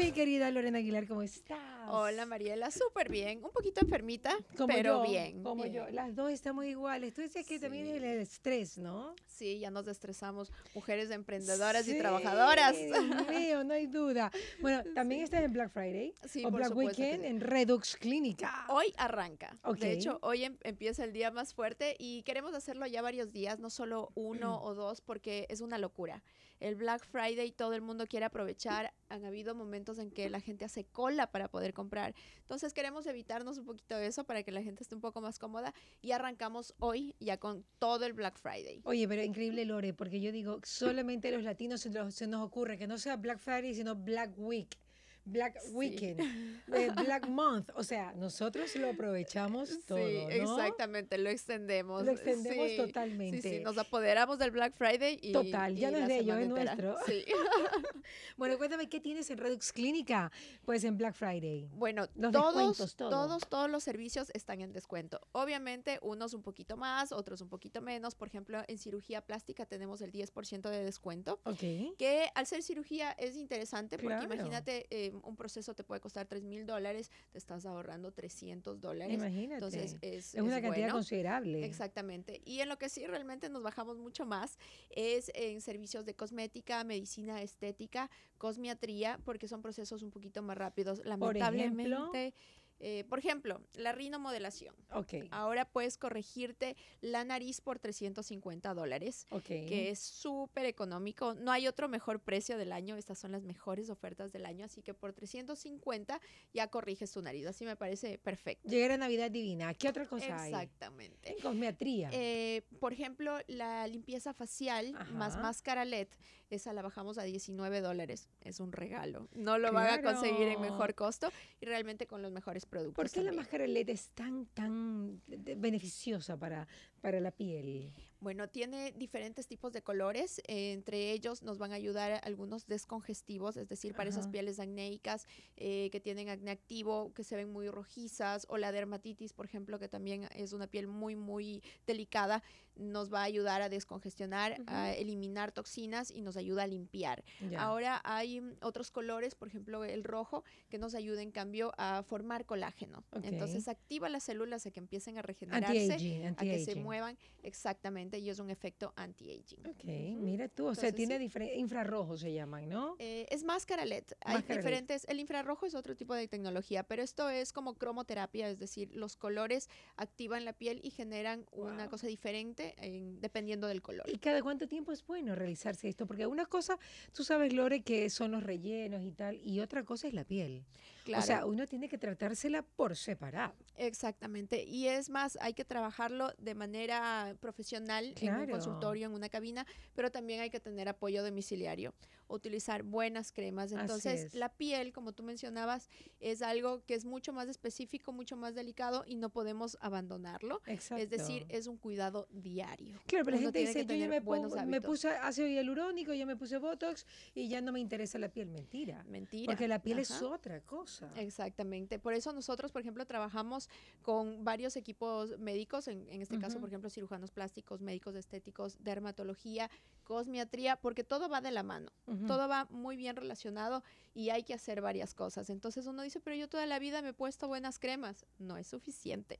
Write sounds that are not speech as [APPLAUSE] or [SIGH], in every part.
mi querida Lorena Aguilar, ¿cómo estás? Hola Mariela, súper bien. Un poquito enfermita, pero bien. Como yo, las dos estamos iguales. Tú decías que también también el estrés, ¿no? Sí, ya nos estresamos, mujeres emprendedoras y trabajadoras. no hay duda. Bueno, [LAUGHS] también sí. en Black Friday sí, o por Black Weekend en Redux Clínica. Hoy arranca. De hecho, hoy em, empieza el día más fuerte y queremos hacerlo ya varios días, no solo uno o dos, porque es una locura el Black Friday todo el mundo quiere aprovechar. Han habido momentos en que la gente hace cola para poder comprar. Entonces queremos evitarnos un poquito eso para que la gente esté un poco más cómoda y arrancamos hoy ya con todo el Black Friday. Oye, pero increíble Lore, porque yo digo, solamente los latinos se nos ocurre que no sea Black Friday, sino Black Week. Black Weekend, [LAUGHS] eh, Black Month. O sea, nosotros lo aprovechamos todo. exactamente, lo extendemos. Lo extendemos totalmente. Sí, nos apoderamos del Black Friday y. Total, ya no es de ello, es nuestro. Sí. [LAUGHS] bueno, cuéntame, ¿qué tienes en Redux Clínica? Pues en Black Friday. Bueno, todos, todos, todos los servicios están en descuento. Obviamente, unos un poquito más, otros un poquito menos. Por ejemplo, en cirugía plástica tenemos el 10% de descuento. Ok. Que al ser cirugía es interesante porque imagínate. Eh, un proceso te puede costar 3 mil dólares, te estás ahorrando 300 dólares. Imagínate. Entonces es, una cantidad considerable. Exactamente. Y en lo que sí realmente nos bajamos mucho más es en servicios de cosmética, medicina estética, cosmiatría, porque son procesos un poquito más rápidos. Lamentablemente. Eh, por ejemplo, la rinomodelación. Ok. Ahora puedes corregirte la nariz por 350 dólares, que es súper económico. No hay otro mejor precio del año. Estas son las mejores ofertas del año, así que por 350 ya corriges tu nariz. Así me parece perfecto. Llegar a Navidad divina. ¿Qué otra cosa hay? Exactamente. Cosmetría. Eh, por ejemplo, la limpieza facial más máscara LED esa la bajamos a 19 dólares. Es un regalo. No lo van a conseguir en mejor costo y realmente con los mejores productos. ¿Por qué la máscara LED es tan, tan beneficiosa para, para la piel? Bueno, tiene diferentes tipos de colores. Eh, entre ellos nos van a ayudar algunos descongestivos, es decir, para esas pieles acnéicas eh, que tienen acné activo, que se ven muy rojizas, o la dermatitis, por ejemplo, que también es una piel muy, muy delicada, nos va a ayudar a descongestionar, a eliminar toxinas y nos ayuda a limpiar. Ahora hay mm, otros colores, por ejemplo, el rojo, que nos ayuda en cambio a formar colágeno. Entonces activa las células a que empiecen a regenerarse, a que se muevan exactamente y es un efecto anti-aging. Ok, mira tú, o sea, tiene infrarrojos se llaman, ¿no? Eh, es máscara LED. Hay e diferentes, el infrarrojo es otro tipo de tecnología, pero esto es como cromoterapia, es decir, los colores activan la piel y generan una cosa diferente dependiendo del color. ¿Y cada cuánto tiempo es bueno realizarse esto? Porque una cosa, tú sabes, Lore, que son los rellenos y tal, y otra cosa es la piel. O sea, uno tiene que tratársela por separado. Exactamente. Y es más, hay que trabajarlo de manera profesional en un consultorio, en una cabina, pero también hay que tener apoyo domiciliario, utilizar buenas cremas. Entonces, la piel, como tú mencionabas, es algo que es mucho más específico, mucho más delicado y no podemos abandonarlo. Es decir, es un cuidado diario. Claro, pero la gente dice, yo ya me, puse ácido hialurónico, ya me puse Botox y ya no me interesa la piel. Mentira. Mentira. Porque la piel es otra cosa. Exactamente. Por eso nosotros, por ejemplo, trabajamos con varios equipos médicos, en, este caso, por ejemplo, cirujanos plásticos, médicos estéticos, dermatología, cosmiatría, porque todo va de la mano, todo va muy bien relacionado y hay que hacer varias cosas. Entonces uno dice, pero yo toda la vida me he puesto buenas cremas. No es suficiente.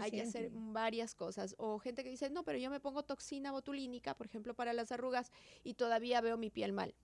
Hay que hacer varias cosas. O gente que dice, no, pero yo me pongo toxina botulínica, por ejemplo, para las arrugas y todavía veo mi piel mal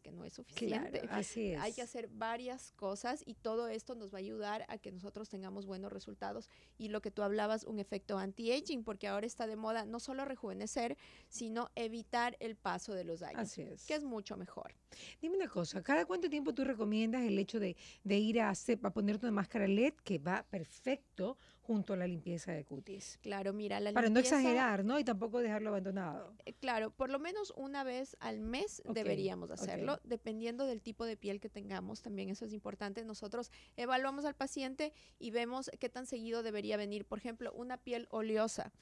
que no es suficiente. así es. [LAUGHS] Hay que hacer varias cosas y todo esto nos va a ayudar a que nosotros tengamos buenos resultados. Y lo que tú hablabas, un efecto anti-aging, porque ahora está de moda no solo rejuvenecer, sino evitar el paso de los años, que es mucho mejor. Dime una cosa, ¿cada cuánto tiempo tú recomiendas el hecho de, ir a, a ponerte una máscara LED que va perfecto junto a la limpieza de cutis? Claro, mira, la Para limpieza... Para no exagerar, ¿no? Y tampoco dejarlo abandonado. Eh, claro, por lo menos una vez al mes deberíamos hacerlo dependiendo del tipo de piel que tengamos, también eso es importante. Nosotros evaluamos al paciente y vemos qué tan seguido debería venir. Por ejemplo, una piel oleosa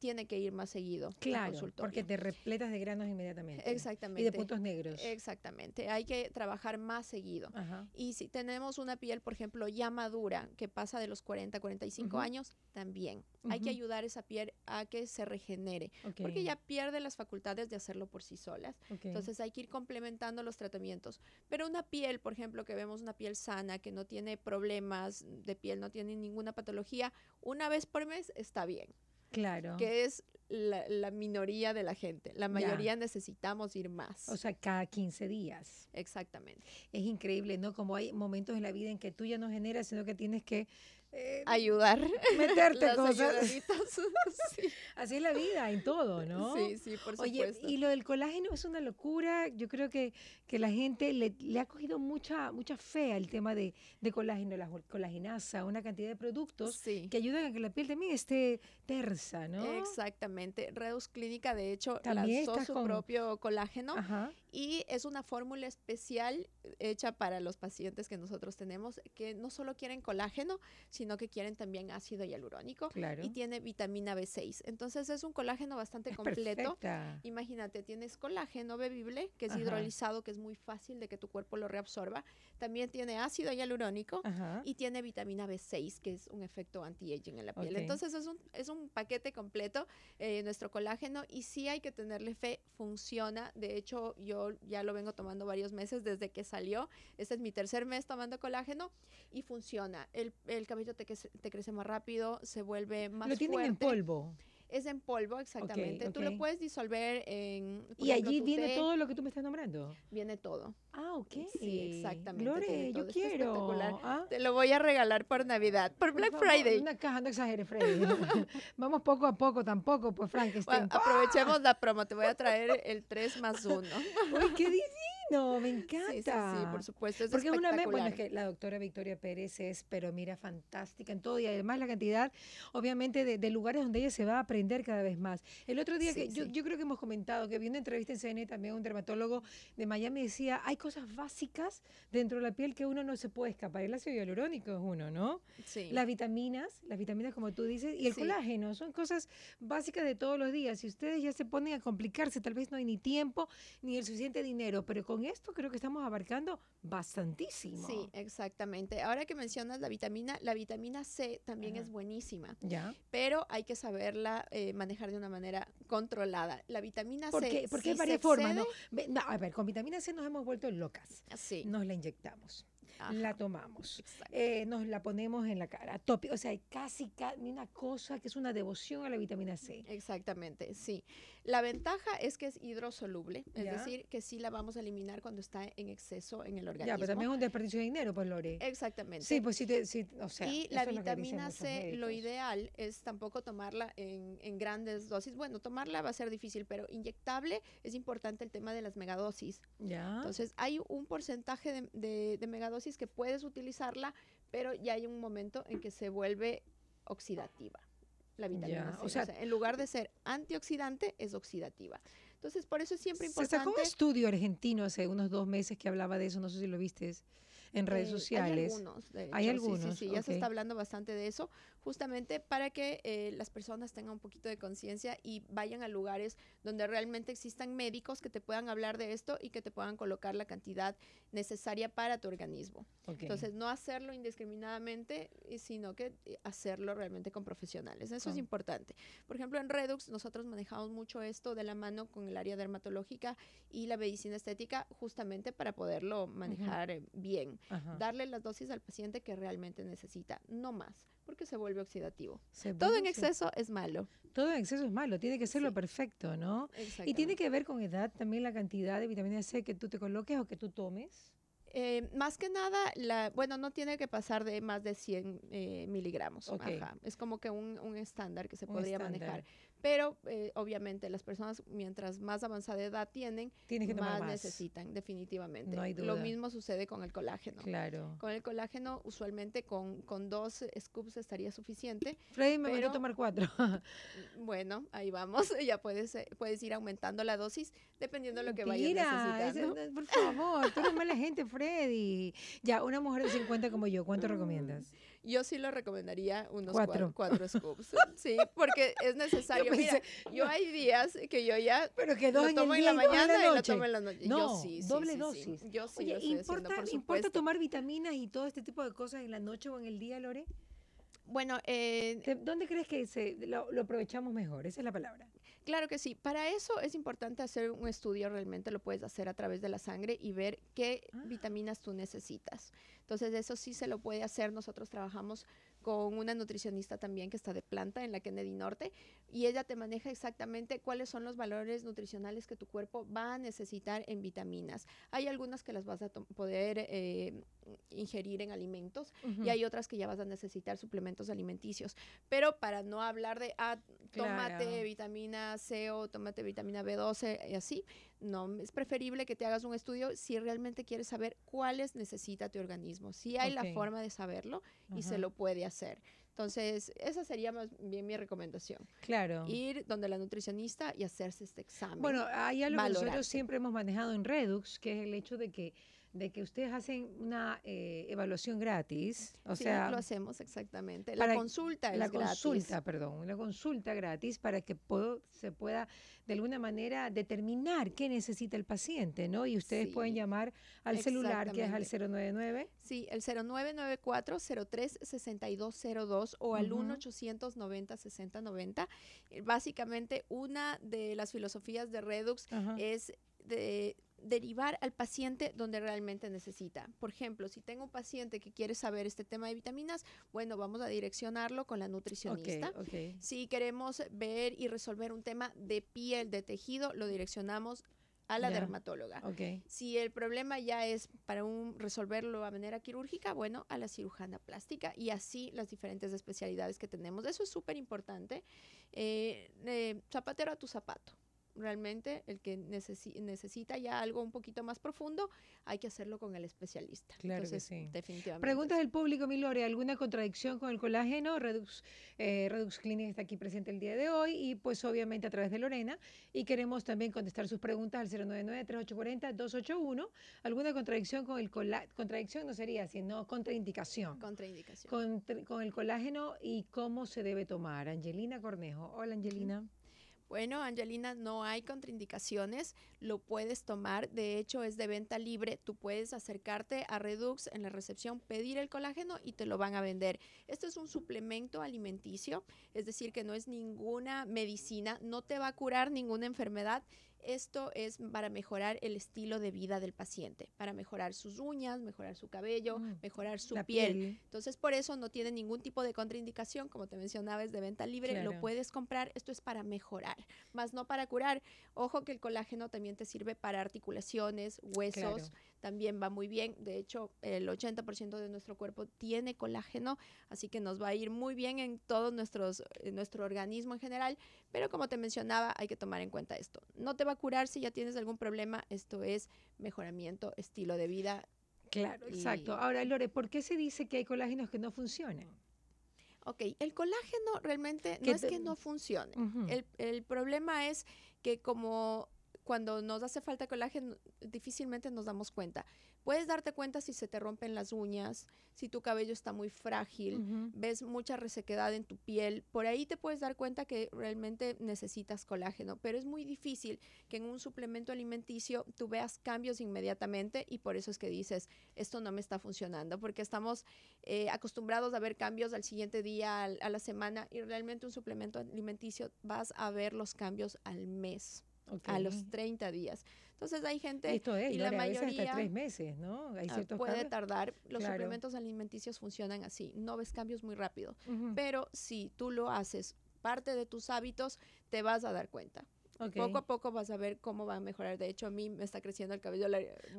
tiene que ir más seguido. Claro, porque te repletas de granos inmediatamente. Exactamente. Y de puntos negros. Exactamente, hay que trabajar más seguido. Y si tenemos una piel, por ejemplo, ya madura, que pasa de los 40, 45 años, también hay que ayudar a esa piel a que se regenere, porque ya pierde las facultades de hacerlo por sí solas. Entonces hay que ir complementando los tratamientos. Pero una piel, por ejemplo, que vemos una piel sana, que no tiene problemas de piel, no tiene ninguna patología, una vez por mes está bien. Claro. Que es la, minoría de la gente. La mayoría necesitamos ir más. O sea, cada 15 días. Exactamente. Es increíble, ¿no? Como hay momentos en la vida en que tú ya no generas, sino que tienes que eh, ayudar. Meterte [LAUGHS] cosas. [LAUGHS] Así es la vida, en todo, ¿no? Sí, sí, por supuesto. Oye, y lo del colágeno es una locura. Yo creo que, que la gente le, ha cogido mucha, mucha fe al tema de, colágeno, la colagenasa, una cantidad de productos que ayudan a que la piel también esté tersa, ¿no? Exactamente. Redus Clínica, de hecho, también lanzó su propio colágeno. Ajá y es una fórmula especial eh, hecha para los pacientes que nosotros tenemos que no solo quieren colágeno, sino que quieren también ácido hialurónico claro. y tiene vitamina B6. Entonces es un colágeno bastante ah, completo. Imagínate, tienes colágeno bebible, que es hidrolizado, que es muy fácil de que tu cuerpo lo reabsorba. También tiene ácido hialurónico y tiene vitamina B6, que es un efecto anti-aging en la piel. Entonces es un, es un paquete completo eh, nuestro colágeno y sí hay que tenerle fe, funciona. De hecho, yo ya lo vengo tomando varios meses desde que salió. Este es mi tercer mes tomando colágeno y funciona. El, el cabello te, te crece más rápido, se vuelve más fuerte. Lo tienen en polvo. Es en polvo, exactamente. Tú lo puedes disolver en... Y allí viene todo lo que tú me estás nombrando. Viene todo. Ah, ok. Sí, exactamente. Lore, yo quiero. Ah. Te lo voy a regalar por Navidad, por, Black Friday. Una caja, no exageres, Freddy. [LAUGHS] Vamos poco a poco tampoco, pues Frank. Bueno, aprovechemos la promo. Te voy a traer el 3 más 1. [LAUGHS] Uy, ¿qué difícil. No, me encanta. Sí, por supuesto. Porque es una bueno, es que la doctora Victoria Pérez es, pero mira, fantástica en todo y además la cantidad, obviamente, de, lugares donde ella se va a aprender cada vez más. El otro día, que yo, yo, creo que hemos comentado que vi una entrevista en CNN también un dermatólogo de Miami decía, hay cosas básicas dentro de la piel que uno no se puede escapar. El ácido hialurónico es uno, ¿no? Sí. Las vitaminas, las vitaminas como tú dices, y el colágeno, son cosas básicas de todos los días. Si ustedes ya se ponen a complicarse, tal vez no hay ni tiempo ni el suficiente dinero, pero con esto creo que estamos abarcando bastantísimo. Sí, exactamente. Ahora que mencionas la vitamina, la vitamina C también es buenísima. Ya. Pero hay que saberla eh, manejar de una manera controlada. La vitamina ¿Por C. Qué? Porque hay varias formas, ¿no? A ver, con vitamina C nos hemos vuelto locas. Ah, sí. Nos la inyectamos. la tomamos, eh, nos la ponemos en la cara, o sea, hay casi, casi una cosa que es una devoción a la vitamina C. Exactamente, sí. La ventaja es que es hidrosoluble, es decir, que sí la vamos a eliminar cuando está en exceso en el organismo. Ya, pero también es un desperdicio de dinero, pues, Lore. Exactamente. Sí, pues sí, o sea. Y la vitamina C, lo ideal es tampoco tomarla en, grandes dosis. Bueno, tomarla va a ser difícil, pero inyectable es importante el tema de las megadosis. Ya. Entonces, hay un porcentaje de megadosis que puedes utilizarla, pero ya hay un momento en que se vuelve oxidativa la vitamina C. O sea, en lugar de ser antioxidante, es oxidativa. Entonces, por eso es siempre importante. Se sacó un estudio argentino hace unos dos meses que hablaba de eso, no sé si lo viste, en redes eh, sociales. Hay algunos, Sí, sí, sí ya se está hablando bastante de eso, justamente para que eh, las personas tengan un poquito de conciencia y vayan a lugares donde realmente existan médicos que te puedan hablar de esto y que te puedan colocar la cantidad necesaria para tu organismo. Entonces, no hacerlo indiscriminadamente, sino que eh, hacerlo realmente con profesionales. Eso es importante. Por ejemplo, en Redux nosotros manejamos mucho esto de la mano con el área dermatológica y la medicina estética justamente para poderlo manejar eh, bien. Darle las dosis al paciente que realmente necesita, no más, porque se vuelve oxidativo. Todo en exceso es malo. Todo en exceso es malo, tiene que ser lo perfecto, ¿no? Y tiene que ver con edad también la cantidad de vitamina C que tú te coloques o que tú tomes. Eh, más que nada, la, bueno, no tiene que pasar de más de 100 eh, miligramos. Ajá. Es como que un, estándar que se podría manejar. Pero eh, obviamente las personas mientras más avanzada edad tienen, más, necesitan, definitivamente. No hay duda. Lo mismo sucede con el colágeno. Claro. Con el colágeno, usualmente con, dos scoops estaría suficiente. Freddy, me voy a tomar cuatro. [LAUGHS] bueno, ahí vamos. [LAUGHS] Ya puedes, eh, puedes ir aumentando la dosis dependiendo de lo que Mira, vayas necesitando. por favor, tú eres mala gente, Freddy. Ya, una mujer de 50 como yo, ¿cuánto recomiendas? Yo sí lo recomendaría unos cuatro, cuatro, [LAUGHS] scoops. sí, porque es necesario. [LAUGHS] Yo hay días que yo ya pero que lo tomo en, la mañana y lo tomo en la noche. yo sí, doble dosis. Yo sí importa, ¿Importa tomar vitaminas y todo este tipo de cosas en la noche o en el día, Lore? Bueno, eh, ¿dónde crees que se, lo, aprovechamos mejor? Esa es la palabra. Claro que sí. Para eso es importante hacer un estudio, realmente lo puedes hacer a través de la sangre y ver qué ah. vitaminas tú necesitas. Entonces, eso sí se lo puede hacer. Nosotros trabajamos con una nutricionista también que está de planta en la Kennedy Norte y ella te maneja exactamente cuáles son los valores nutricionales que tu cuerpo va a necesitar en vitaminas. Hay algunas que las vas a poder eh, ingerir en alimentos y hay otras que ya vas a necesitar suplementos alimenticios. Pero para no hablar de, ah, tomate vitamina C o tomate vitamina B12 y así, no, es preferible que te hagas un estudio si realmente quieres saber cuáles necesita tu organismo. Si hay la forma de saberlo y se lo puede hacer. Entonces, esa sería más bien mi recomendación. Claro. Ir donde la nutricionista y hacerse este examen. Bueno, hay algo que nosotros siempre hemos manejado en Redux, que es el hecho de que de que ustedes hacen una eh, evaluación gratis. O sea, lo hacemos exactamente. La consulta es la consulta, perdón, una consulta gratis para que se pueda de alguna manera determinar qué necesita el paciente, ¿no? Y ustedes pueden llamar al celular que es al 099. Sí, el 0994 03 o al uh 90 6090 Básicamente, una de las filosofías de Redux es de derivar al paciente donde realmente necesita. Por ejemplo, si tengo un paciente que quiere saber este tema de vitaminas, bueno, vamos a direccionarlo con la nutricionista. Si queremos ver y resolver un tema de piel, de tejido, lo direccionamos a la dermatóloga. Si el problema ya es para un resolverlo a manera quirúrgica, bueno, a la cirujana plástica y así las diferentes especialidades que tenemos. Eso es súper importante. Eh, eh, zapatero a tu zapato realmente el que necesita ya algo un poquito más profundo, hay que hacerlo con el especialista. Claro Entonces, que sí. Definitivamente. Preguntas del público, Milore, ¿alguna contradicción con el colágeno? Eh, Redux, Clinic está aquí presente el día de hoy y pues obviamente a través de Lorena y queremos también contestar sus preguntas al 099-3840-281. ¿Alguna contradicción con el colágeno? Contradicción no sería, sino contraindicación. Contraindicación. con el colágeno y cómo se debe tomar. Angelina Cornejo. Hola, Angelina. Bueno, Angelina, no hay contraindicaciones, lo puedes tomar, de hecho es de venta libre, tú puedes acercarte a Redux en la recepción, pedir el colágeno y te lo van a vender. Este es un suplemento alimenticio, es decir, que no es ninguna medicina, no te va a curar ninguna enfermedad esto es para mejorar el estilo de vida del paciente, para mejorar sus uñas, mejorar su cabello, mm, mejorar su piel. Entonces, por eso no tiene ningún tipo de contraindicación, como te mencionaba, es de venta libre, lo puedes comprar, esto es para mejorar, más no para curar. Ojo que el colágeno también te sirve para articulaciones, huesos también va muy bien. De hecho, el 80% de nuestro cuerpo tiene colágeno, así que nos va a ir muy bien en todo nuestros, nuestro organismo en general. Pero como te mencionaba, hay que tomar en cuenta esto. No te va a curar si ya tienes algún problema. Esto es mejoramiento, estilo de vida. Claro, exacto. Ahora, Lore, ¿por qué se dice que hay colágenos que no funcionan? Ok, el colágeno realmente no es que no funcione. el, el, problema es que como cuando nos hace falta colágeno, difícilmente nos damos cuenta. Puedes darte cuenta si se te rompen las uñas, si tu cabello está muy frágil, ves mucha resequedad en tu piel. Por ahí te puedes dar cuenta que realmente necesitas colágeno, pero es muy difícil que en un suplemento alimenticio tú veas cambios inmediatamente y por eso es que dices, esto no me está funcionando, porque estamos eh, acostumbrados a ver cambios al siguiente día, a la semana y realmente un suplemento alimenticio vas a ver los cambios al mes a los 30 días. Entonces hay gente Esto y la mayoría hasta tres meses, ¿no? Hay ah, puede tardar. Los suplementos alimenticios funcionan así, no ves cambios muy rápido, pero si tú lo haces parte de tus hábitos, te vas a dar cuenta. Poco a poco vas a ver cómo va a mejorar. De hecho, a mí me está creciendo el cabello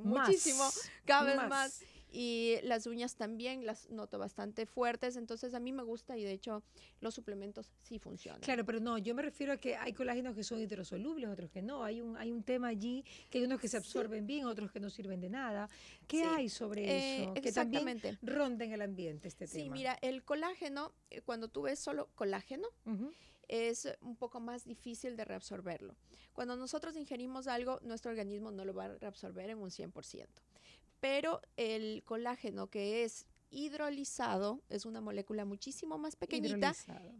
muchísimo, cada vez más y las uñas también las noto bastante fuertes, entonces a mí me gusta y de hecho los suplementos sí funcionan. Claro, pero no, yo me refiero a que hay colágenos que son hidrosolubles, otros que no, hay un, hay un tema allí que hay unos que se absorben bien, otros que no sirven de nada. ¿Qué hay sobre eh, eso? Exactamente. Que también en el ambiente este tema. Sí, mira, el colágeno, eh, cuando tú ves solo colágeno, es un poco más difícil de reabsorberlo. Cuando nosotros ingerimos algo, nuestro organismo no lo va a reabsorber en un 100% pero el colágeno que es hidrolizado es una molécula muchísimo más pequeñita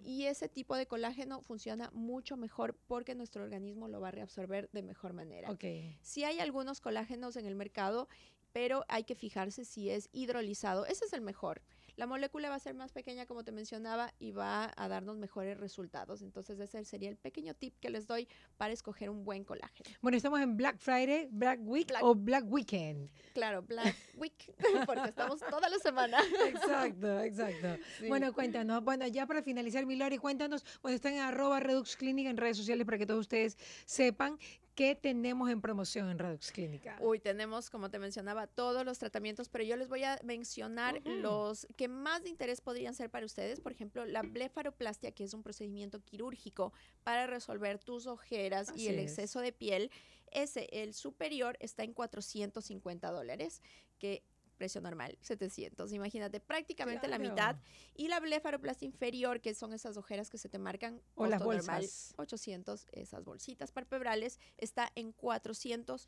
y ese tipo de colágeno funciona mucho mejor porque nuestro organismo lo va a reabsorber de mejor manera. Si sí hay algunos colágenos en el mercado, pero hay que fijarse si es hidrolizado. Ese es el mejor. La molécula va a ser más pequeña, como te mencionaba, y va a darnos mejores resultados. Entonces, ese sería el pequeño tip que les doy para escoger un buen colágeno. Bueno, estamos en Black Friday, Black Week o Black Weekend. Claro, Black Week, [LAUGHS] porque estamos toda la semana. [LAUGHS] exacto, exacto. Bueno, cuéntanos. Bueno, ya para finalizar, Milori, cuéntanos, bueno, están en arroba Redux en redes sociales para que todos ustedes sepan ¿Qué tenemos en promoción en Redox Clínica? Uy, tenemos, como te mencionaba, todos los tratamientos, pero yo les voy a mencionar los que más de interés podrían ser para ustedes. Por ejemplo, la blefaroplastia, que es un procedimiento quirúrgico para resolver tus ojeras y el exceso de piel. Ese, el superior, está en 450 dólares, que precio normal, 700. Imagínate, prácticamente la mitad. Y la blefaroplastia inferior, que son esas ojeras que se te marcan, o las bolsas. 800, esas bolsitas Parpebrales, está en 400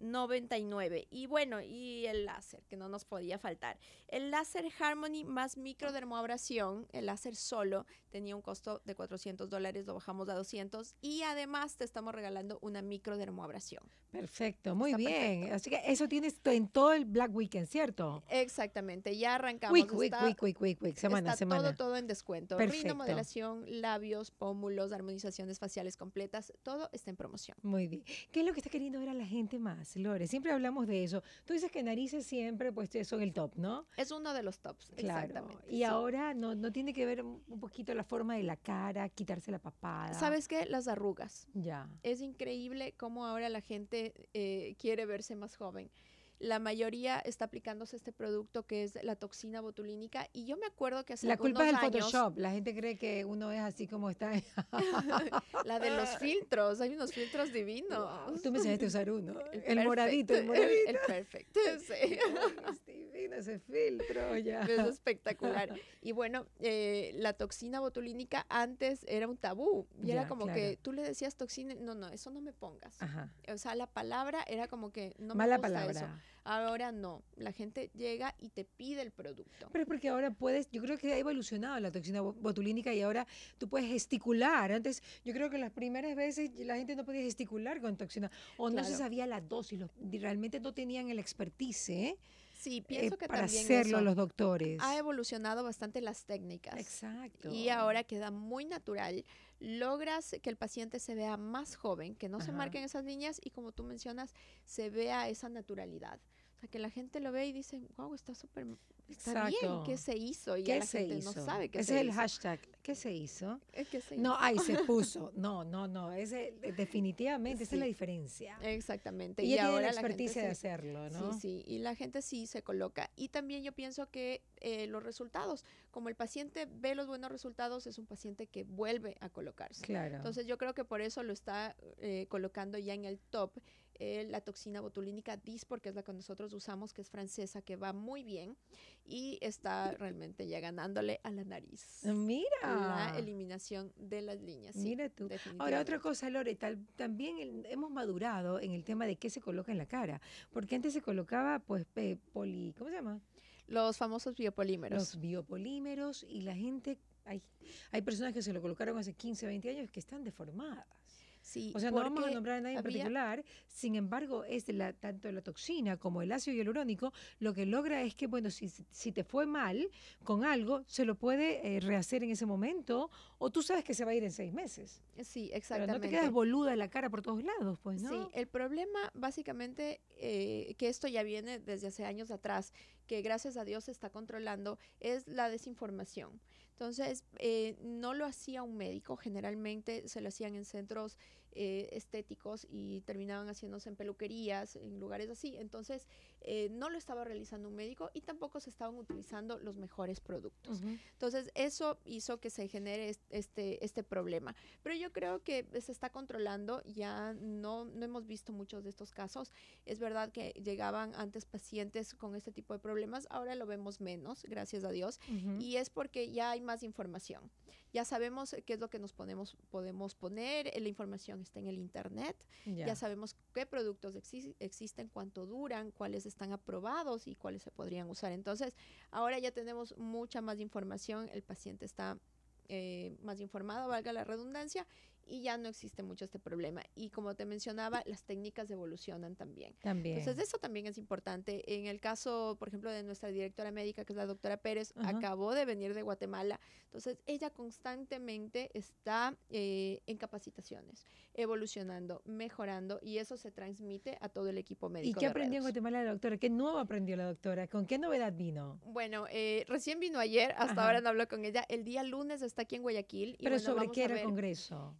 99. Y bueno, y el láser, que no nos podía faltar. El láser Harmony más microdermoabrasión, el láser solo, tenía un costo de 400 dólares, lo bajamos a 200 y además te estamos regalando una microdermoabrasión. Perfecto, muy bien. Así que eso tienes en todo el Black Weekend, ¿cierto? Exactamente, ya arrancamos. semana, semana. Todo, todo en descuento. Perfecto. modelación, labios, pómulos, armonizaciones faciales completas, todo está en promoción. Muy bien. ¿Qué es lo que está queriendo ver a la gente más? Lore? Siempre hablamos de eso. Tú dices que narices siempre, pues el top, ¿no? Es uno de los tops, exactamente. Y ahora no, tiene que ver un poquito la forma de la cara, quitarse la papada. ¿Sabes qué? Las arrugas. Ya. Es increíble cómo ahora la gente eh, quiere verse más joven la mayoría está aplicándose este producto que es la toxina botulínica. Y yo me acuerdo que hace La culpa es del Photoshop. La gente cree que uno es así como está. [LAUGHS] la de los [LAUGHS] filtros. Hay unos filtros divinos. Tú me enseñaste a usar uno. El, moradito, el moradito. El perfecto. [LAUGHS] es divino ese filtro. Ya. Es espectacular. Y bueno, eh, la toxina botulínica antes era un tabú. Y era como que tú le decías toxina. No, no, eso no me pongas. O sea, la palabra era como que no Mala me gusta palabra. Eso. Ahora no, la gente llega y te pide el producto. Pero es porque ahora puedes, yo creo que ha evolucionado la toxina botulínica y ahora tú puedes gesticular. Antes yo creo que las primeras veces la gente no podía gesticular con toxina o no se sabía la dosis, los, realmente no tenían el expertise. ¿eh? Sí, eh, pienso que para hacerlo eso los doctores. Ha evolucionado bastante las técnicas. Exacto. Y ahora queda muy natural logras que el paciente se vea más joven, que no se marquen esas líneas y como tú mencionas, se vea esa naturalidad. O sea, que la gente lo ve y dice, wow, está súper, está bien, ¿qué se hizo? Y la gente no sabe qué se hizo. es el hashtag, ¿qué se hizo? Eh, no, ahí se [LAUGHS] puso. No, no, no, es definitivamente, esa es la diferencia. Exactamente. Y, ahora la experticia de hacerlo, ¿no? Sí, sí, y la gente sí se coloca. Y también yo pienso que eh, los resultados, como el paciente ve los buenos resultados, es un paciente que vuelve a colocarse. Claro. Entonces yo creo que por eso lo está eh, colocando ya en el top eh, la toxina botulínica Dispor, que es la que nosotros usamos, que es francesa, que va muy bien y está realmente ya ganándole a la nariz. Ah, mira. La eliminación de las líneas. Mira tú. Ahora, otra cosa, Lore, también hemos madurado en el tema de qué se coloca en la cara, porque antes se colocaba, pues, poli, ¿cómo se llama? Los famosos biopolímeros. Los biopolímeros y la gente hay, hay, personas que se lo colocaron hace 15, 20 años que están deformadas o sea, no vamos a nombrar a nadie en particular, sin embargo, es la, tanto la toxina como el ácido hialurónico lo que logra es que, bueno, si, si te fue mal con algo, se lo puede eh, rehacer en ese momento o tú sabes que se va a ir en seis meses. Sí, exactamente. Pero no te quedas boluda en la cara por todos lados, pues, ¿no? Sí, el problema básicamente eh, que esto ya viene desde hace años atrás, que gracias a Dios se está controlando, es la desinformación. Entonces, eh, no lo hacía un médico, generalmente se lo hacían en centros eh, estéticos y terminaban haciéndose en peluquerías, en lugares así. Entonces, eh, no lo estaba realizando un médico y tampoco se estaban utilizando los mejores productos. Entonces, eso hizo que se genere este, este problema. Pero yo creo que se está controlando, ya no, no hemos visto muchos de estos casos. Es verdad que llegaban antes pacientes con este tipo de problemas, ahora lo vemos menos, gracias a Dios, y es porque ya hay más información ya sabemos qué es lo que nos ponemos, podemos poner, eh, la información está en el Internet, ya sabemos qué productos existen, cuánto duran, cuáles están aprobados y cuáles se podrían usar. Entonces, ahora ya tenemos mucha más información, el paciente está eh, más informado, valga la redundancia, y ya no existe mucho este problema. Y como te mencionaba, las técnicas evolucionan también. También. Entonces eso también es importante. En el caso, por ejemplo, de nuestra directora médica, que es la doctora Pérez, acabó de venir de Guatemala. Entonces ella constantemente está eh, en capacitaciones, evolucionando, mejorando y eso se transmite a todo el equipo médico. ¿Y qué aprendió en Guatemala la doctora? ¿Qué nuevo aprendió la doctora? ¿Con qué novedad vino? Bueno, eh, recién vino ayer, hasta ahora no hablo con ella. El día lunes está aquí en Guayaquil. Pero sobre qué era el congreso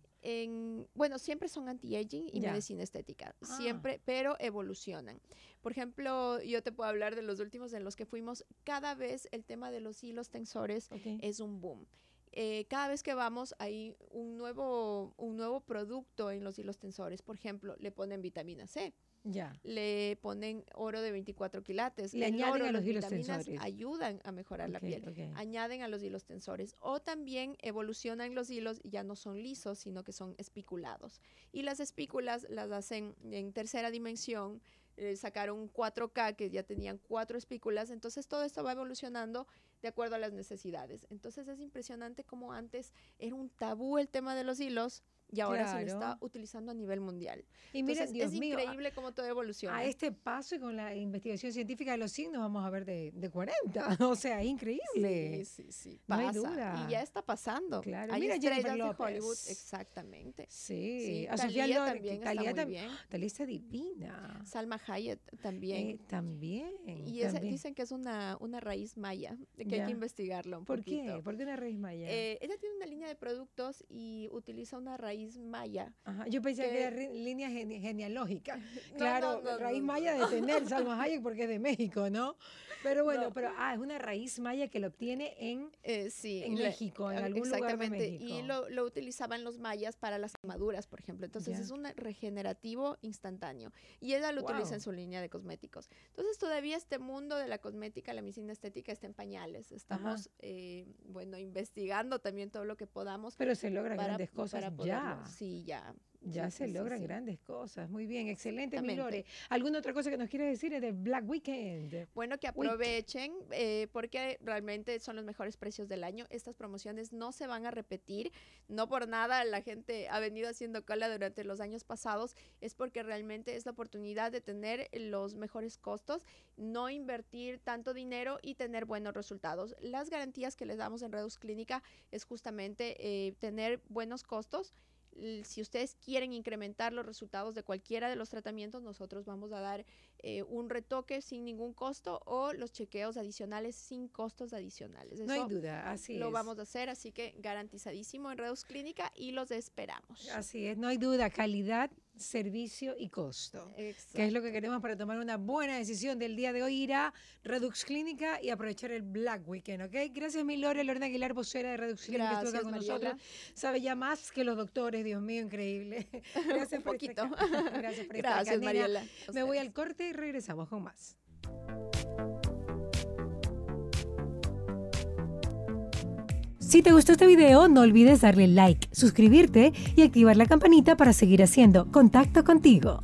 bueno, siempre son anti-aging y medicina estética, ah. siempre, pero evolucionan. Por ejemplo, yo te puedo hablar de los últimos en los que fuimos, cada vez el tema de los hilos tensores es un boom. Eh, cada vez que vamos hay un nuevo, un nuevo producto en los hilos tensores. Por ejemplo, le ponen vitamina C. Ya. Le ponen oro de 24 quilates. Le El añaden oro, a los hilos tensores. Ayudan a mejorar la piel. Añaden a los hilos tensores. O también evolucionan los hilos y ya no son lisos, sino que son espiculados. Y las espículas las hacen en tercera dimensión. Eh, sacaron 4K que ya tenían cuatro espículas. Entonces todo esto va evolucionando de acuerdo a las necesidades. Entonces es impresionante como antes era un tabú el tema de los hilos y ahora se lo está utilizando a nivel mundial. Y mira, es increíble cómo todo evoluciona. A este paso y con la investigación científica de los signos vamos a ver de, 40. [LAUGHS] O sea, increíble. Sí, sí, sí. duda. Y ya está pasando. Claro. mira, estrellas de Hollywood. Exactamente. Sí. A también Talía está Talía [GASPS] está divina. Salma Hayek también. Eh, también. Y dicen que es una, una raíz maya, que hay que investigarlo un poquito. ¿Por qué? ¿Por qué una raíz maya? Eh, ella tiene una línea de productos y utiliza una raíz maya. yo pensé que, era línea genealógica. claro, raíz maya de tener [LAUGHS] Salma Hayek porque es de México, ¿no? Pero bueno, pero ah, es una raíz maya que lo obtiene en, eh, sí, en México, en algún exactamente, lugar de Y lo, lo, utilizaban los mayas para las quemaduras, por ejemplo. Entonces es un regenerativo instantáneo. Y ella lo utiliza en su línea de cosméticos. Entonces todavía este mundo de la cosmética, la medicina estética está en pañales. Estamos, eh, bueno, investigando también todo lo que podamos. Pero se logran grandes cosas ya. Ah, ah, sí, ya. Ya se logran grandes cosas. Muy bien, excelente, Milore. ¿Alguna otra cosa que nos quieres decir de Black Weekend? Bueno, que aprovechen eh, porque realmente son los mejores precios del año. Estas promociones no se van a repetir. No por nada la gente ha venido haciendo cola durante los años pasados. Es porque realmente es la oportunidad de tener los mejores costos, no invertir tanto dinero y tener buenos resultados. Las garantías que les damos en Redux Clínica es justamente eh, tener buenos costos si ustedes quieren incrementar los resultados de cualquiera de los tratamientos, nosotros vamos a dar eh, un retoque sin ningún costo o los chequeos adicionales sin costos adicionales. no hay duda, así lo es. Lo vamos a hacer, así que garantizadísimo en Redux Clínica y los esperamos. Así es, no hay duda, calidad, servicio y costo, Exacto. que es lo que queremos para tomar una buena decisión del día de hoy, ir a Redux Clínica y aprovechar el Black Weekend, ¿ok? Gracias, mi Lore, Lorena Aguilar, vocera de Redux Clínica, que con nosotros. Sabe ya más que los doctores, Dios mío, increíble. Gracias poquito. Gracias Me voy al corte y regresamos con más. Si te gustó este video, no olvides darle like, suscribirte y activar la campanita para seguir haciendo contacto contigo.